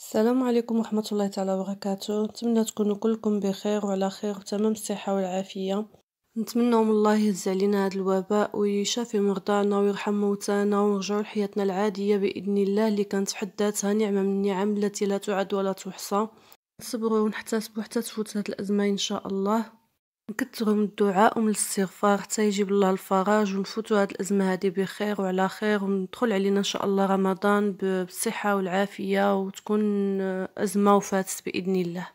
السلام عليكم ورحمة الله تعالى وبركاته نتمنى تكونوا كلكم بخير وعلى خير وتمام الصحة والعافية نتمنى من الله يهز علينا هذا الوباء ويشافي مرضانا ويرحم موتانا ونرجعوا لحياتنا العادية بإذن الله اللي كانت حد ذاتها نعمة من النعم التي لا تعد ولا تحصى صبروا ونحتسبوا حتى تفوت هذه الأزمة إن شاء الله نكثروا من الدعاء ومن الاستغفار حتى يجيب الله الفرج ونفوتوا هاد الازمه هادي بخير وعلى خير وندخل علينا ان شاء الله رمضان بالصحه والعافيه وتكون ازمه وفاتت باذن الله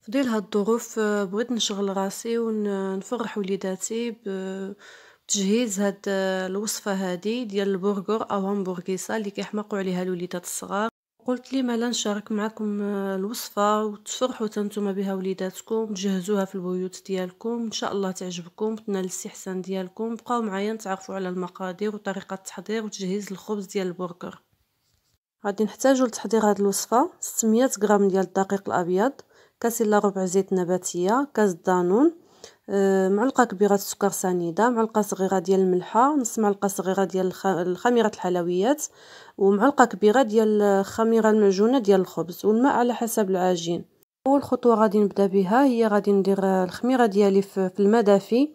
في ظل هاد الظروف بغيت نشغل راسي ونفرح وليداتي بتجهيز هاد الوصفه هادي ديال البرغر او همبرقيسه اللي كيحمقوا عليها الوليدات الصغار قلت لي ما لا نشارك معكم آه، الوصفه وتفرحوا تنتم بها وليداتكم تجهزوها في البيوت ديالكم ان شاء الله تعجبكم تنال الاستحسان ديالكم بقاو معايا نتعرفوا على المقادير وطريقه التحضير وتجهيز الخبز ديال البرجر غادي نحتاجوا لتحضير هذه الوصفه 600 غرام ديال الدقيق الابيض كاس الا ربع زيت نباتيه كاس دانون آه، معلقة كبيرة السكر سنيدة معلقة صغيرة ديال الملحة نص معلقة صغيرة ديال خميرة الحلويات ومعلقة كبيرة ديال الخميرة المعجونة ديال الخبز والماء على حسب العجين اول خطوة غادي نبدا بها هي غادي ندير الخميرة ديالي في الماء دافي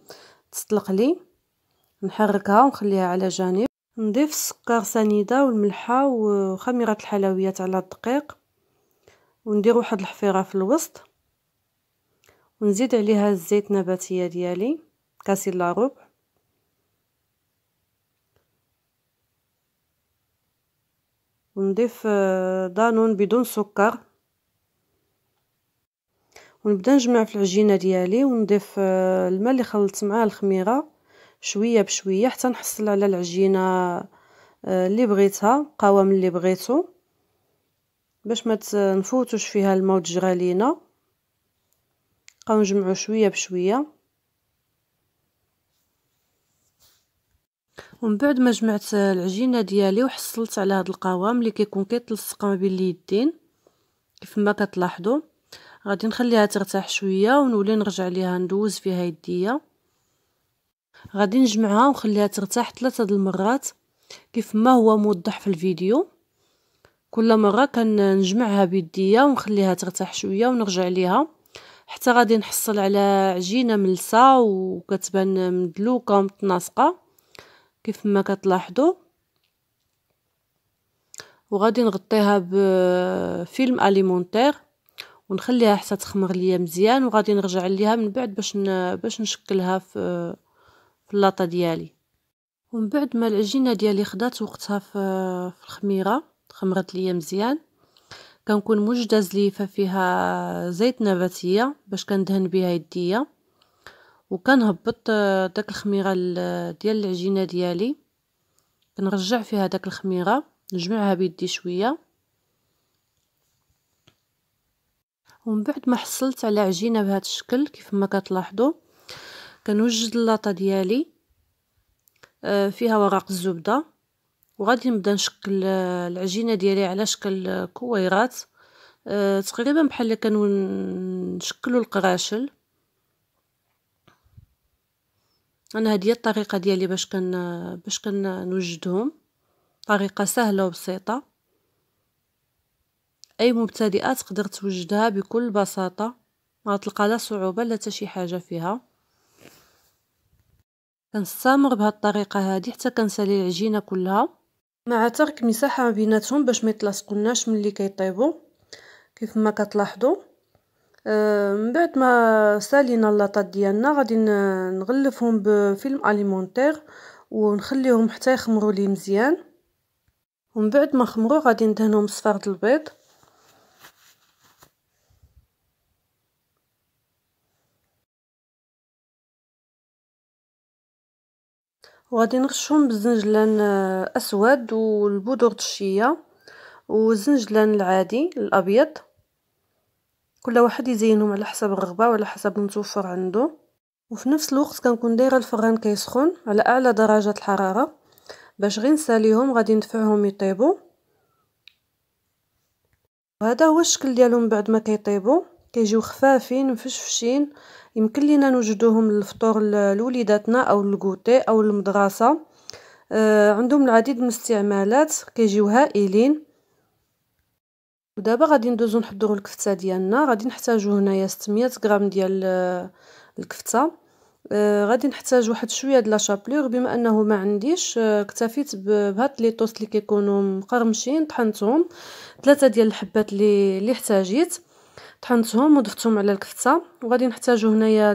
تسلق لي نحركها ونخليها على جانب نضيف السكر سنيدة والملحة وخميرة الحلويات على الدقيق وندير واحد الحفيرة في الوسط ونزيد عليها الزيت نباتية ديالي كاسي لاروب ونضيف آه، دانون بدون سكر ونبدا نجمع في العجينه ديالي ونضيف آه، الماء اللي خلطت معاه الخميره شويه بشويه حتى نحصل على العجينه آه، اللي بغيتها القوام اللي بغيتو باش ما نفوتوش فيها الماء وتجرى لينا نبقاو نجمعو شويه بشويه ومن بعد ما جمعت العجينه ديالي وحصلت على هذا القوام اللي كيكون كيتلصق ما بين اليدين كيف ما كتلاحظوا غادي نخليها ترتاح شويه ونولي نرجع ليها ندوز فيها يديا غادي نجمعها ونخليها ترتاح ثلاثه د المرات كيف ما هو موضح في الفيديو كل مره كنجمعها بيديا ونخليها ترتاح شويه ونرجع ليها حتى غادي نحصل على عجينه ملسه وكتبان مدلوكه ومتناسقه كيف ما كتلاحظوا وغادي نغطيها بفيلم اليمونتير ونخليها حتى تخمر ليا مزيان وغادي نرجع ليها من بعد باش باش نشكلها في اللاطه ديالي ومن بعد ما العجينه ديالي خدات وقتها في الخميره خمرت ليا مزيان كنكون مجدز ليفه فيها زيت نباتيه باش كندهن بها يديا وكنهبط آه، داك الخميره آه، ديال العجينه ديالي كنرجع فيها داك الخميره نجمعها بيدي شويه ومن بعد ما حصلت على عجينه بهذا الشكل كيف ما كتلاحظوا كنوجد اللاطه ديالي آه، فيها ورق الزبده وغادي نبدا نشكل آه، العجينه ديالي على شكل آه، كويرات آه، تقريبا بحال اللي نشكلوا القراشل انا هذه هي الطريقه ديالي باش كن باش كنوجدهم طريقه سهله وبسيطه اي مبتدئه تقدر توجدها بكل بساطه ما تلقى لا صعوبه لا حتى شي حاجه فيها كنستمر بهاد الطريقه هادي حتى كنسالي العجينه كلها مع ترك مساحة بيناتهم باش ما يتلاصقوناش ملي كيطيبوا كيف ما كتلاحظوا آه، من بعد ما سالينا اللاطات ديالنا غادي نغلفهم بفيلم اليمونتير ونخليهم حتى يخمروا لي مزيان ومن بعد ما خمروا غادي ندهنهم بصفار البيض وغادي نغشهم بالزنجلان آه، اسود والبودورة الشيا والزنجلان العادي الابيض كل واحد يزينهم على حسب الرغبه وعلى حسب المتوفر عنده وفي نفس الوقت كنكون دايره الفران كيسخن على اعلى درجه الحراره باش غير نساليهم غادي ندفعهم يطيبوا وهذا هو الشكل ديالهم بعد ما كيطيبوا كيجيو خفافين مفشفشين يمكن لينا نوجدوهم للفطور لوليداتنا او للكوتي او للمدرسه آه، عندهم العديد من الاستعمالات كيجيو هائلين ودابا غادي ندوزو نحضروا الكفته ديالنا غادي نحتاجو هنايا 600 غرام ديال آه، الكفته آه غادي نحتاج واحد شويه د لاشابلور بما انه ما عنديش آه اكتفيت بهاد لي توست اللي كيكونوا مقرمشين طحنتهم ثلاثه ديال الحبات اللي اللي احتاجيت طحنتهم وضفتهم على الكفته وغادي نحتاجو هنايا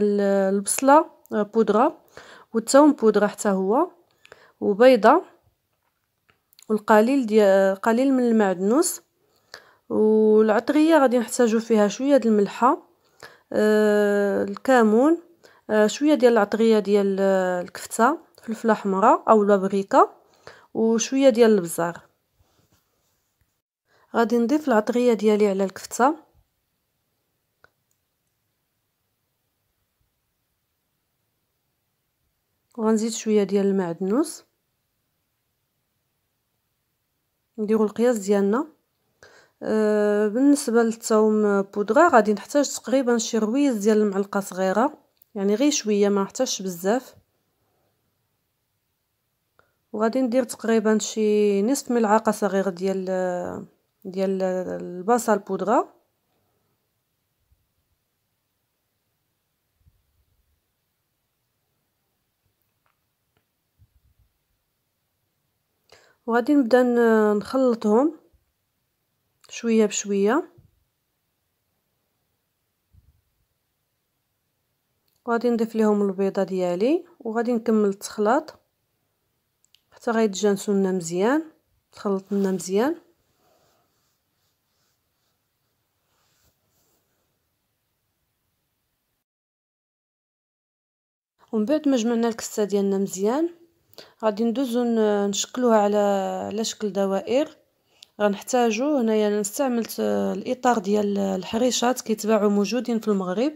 البصله آه، بودره والثوم بودره حتى هو وبيضه والقليل ديال آه، قليل من المعدنوس والعطريه غادي نحتاجو فيها شويه د الملحه آه الكمون آه شويه ديال العطريه ديال آه، الكفته فلفله حمراء او لابريكا وشويه ديال البزار غادي نضيف العطريه ديالي على الكفته وغنزيد شويه ديال المعدنوس نديرو القياس ديالنا آه، بالنسبه للثوم بودره غادي نحتاج تقريبا شي رويز ديال المعلقه صغيره يعني غير شويه ما نحتاجش بزاف وغادي ندير تقريبا شي نصف ملعقه صغيره ديال ديال البصل بودره وغادي نبدا نخلطهم شويه بشويه وغادي نضيف لهم البيضه ديالي وغادي نكمل التخلاط حتى غيتجانسوا لنا مزيان تخلط لنا مزيان ومن بعد ما جمعنا الكسه ديالنا مزيان غادي ندوزو نشكلوها على على شكل دوائر غنحتاجو هنايا انا استعملت الاطار ديال الحريشات كيتباعو موجودين في المغرب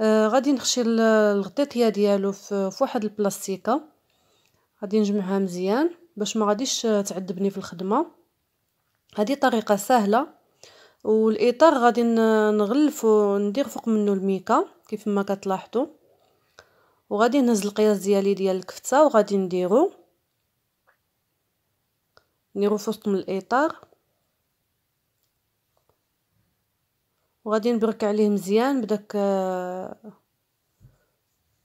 آه، غادي نخشي الغطيطيه ديالو في واحد البلاستيكه غادي نجمعها مزيان باش ما غاديش تعذبني في الخدمه هذه طريقه سهله والاطار غادي نغلفو ندير فوق منه الميكا كيف ما كتلاحظوا وغادي نهز القياس ديالي ديال الكفته وغادي نديرو نديرو فوسط من الاطار وغادي نبرك عليه مزيان بداك آه،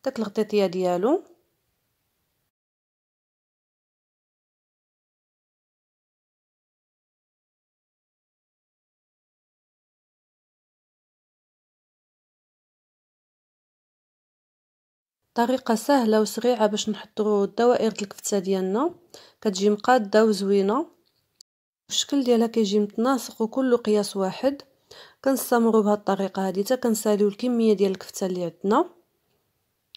داك الغطيطيه ديالو طريقه سهله وسريعه باش نحضرو الدوائر الكفته ديالنا كتجي مقاده وزوينه الشكل ديالها كيجي متناسق وكل قياس واحد كنستمروا بهذه الطريقه هذه حتى كنساليو الكميه ديال الكفته اللي عندنا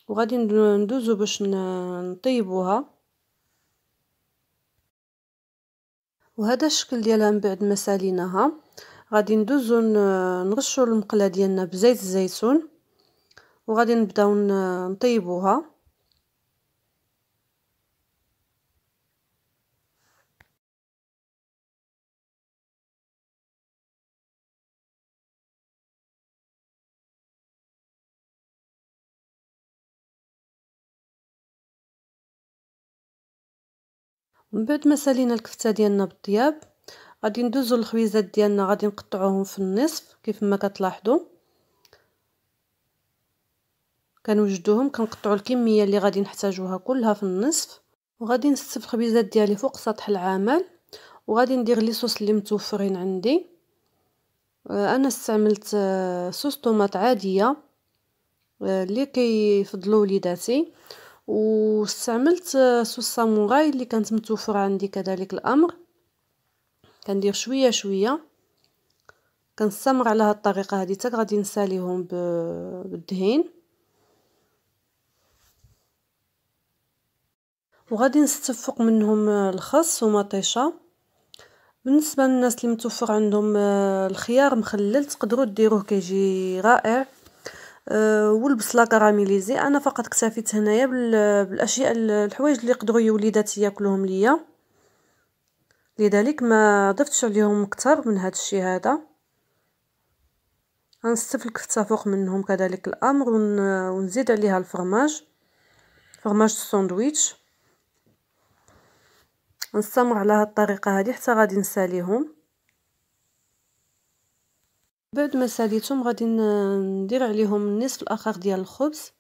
وغادي ندوزو باش نطيبوها وهذا الشكل ديالها من بعد ما ساليناها غادي ندوزو نرشو المقله ديالنا بزيت الزيتون وغادي نبداو نطيبوها من بعد ما سالينا الكفته ديالنا بالطياب غادي ندوزو الخبيزات ديالنا غادي نقطعوهم في النصف كيف ما كتلاحظوا كنوجدوهم كنقطعوا الكميه اللي غادي نحتاجوها كلها في النصف وغادي نستف الخبيزات ديالي فوق سطح العمل وغادي ندير لي صوص اللي متوفرين عندي آه، انا استعملت آه، صوص طوماط عاديه آه، اللي كيفضلوا وليداتي واستعملت صوص ساموراي اللي كانت متوفره عندي كذلك الامر كندير شويه شويه كنستمر على هاد الطريقه هادي حتى غادي نساليهم بالدهين وغادي نستفق منهم آه، الخس ومطيشه بالنسبه للناس اللي متوفر عندهم آه، الخيار مخلل تقدروا ديروه كيجي رائع آه، والبصله كراميليزي انا فقط اكتفيت هنايا بالاشياء الحوايج اللي يقدروا وليداتي ياكلوهم ليا لذلك ما ضفتش عليهم اكثر من هذا الشيء هذا الكفته فوق منهم كذلك الامر ونزيد عليها الفرماج فرماج الساندويتش نستمر على هاد الطريقه هادي حتى غادي نساليهم بعد ما ساليتهم غادي ندير عليهم النصف الاخر ديال الخبز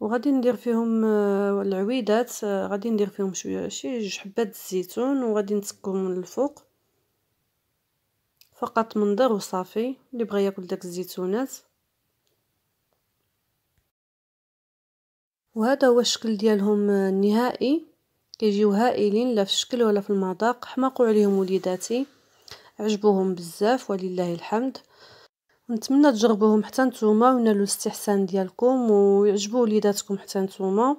وغادي ندير فيهم آه، العويدات آه، غادي ندير فيهم شويه شي جوج حبات الزيتون وغادي نسكهم من الفوق فقط منظر وصافي اللي بغى ياكل داك الزيتونات وهذا هو الشكل ديالهم النهائي كيجيو هائلين لا في الشكل ولا في المذاق حماقوا عليهم وليداتي عجبوهم بزاف ولله الحمد نتمنى تجربوهم حتى نتوما ونالوا الاستحسان ديالكم ويعجبوا وليداتكم حتى نتوما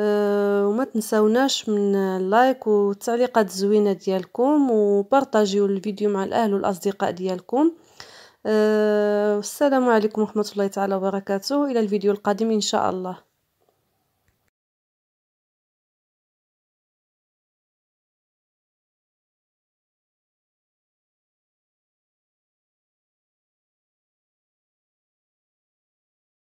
آه، وما تنسوناش من اللايك والتعليقات الزوينه ديالكم وبارطاجيو الفيديو مع الاهل والاصدقاء ديالكم والسلام آه، عليكم ورحمه الله تعالى وبركاته الى الفيديو القادم ان شاء الله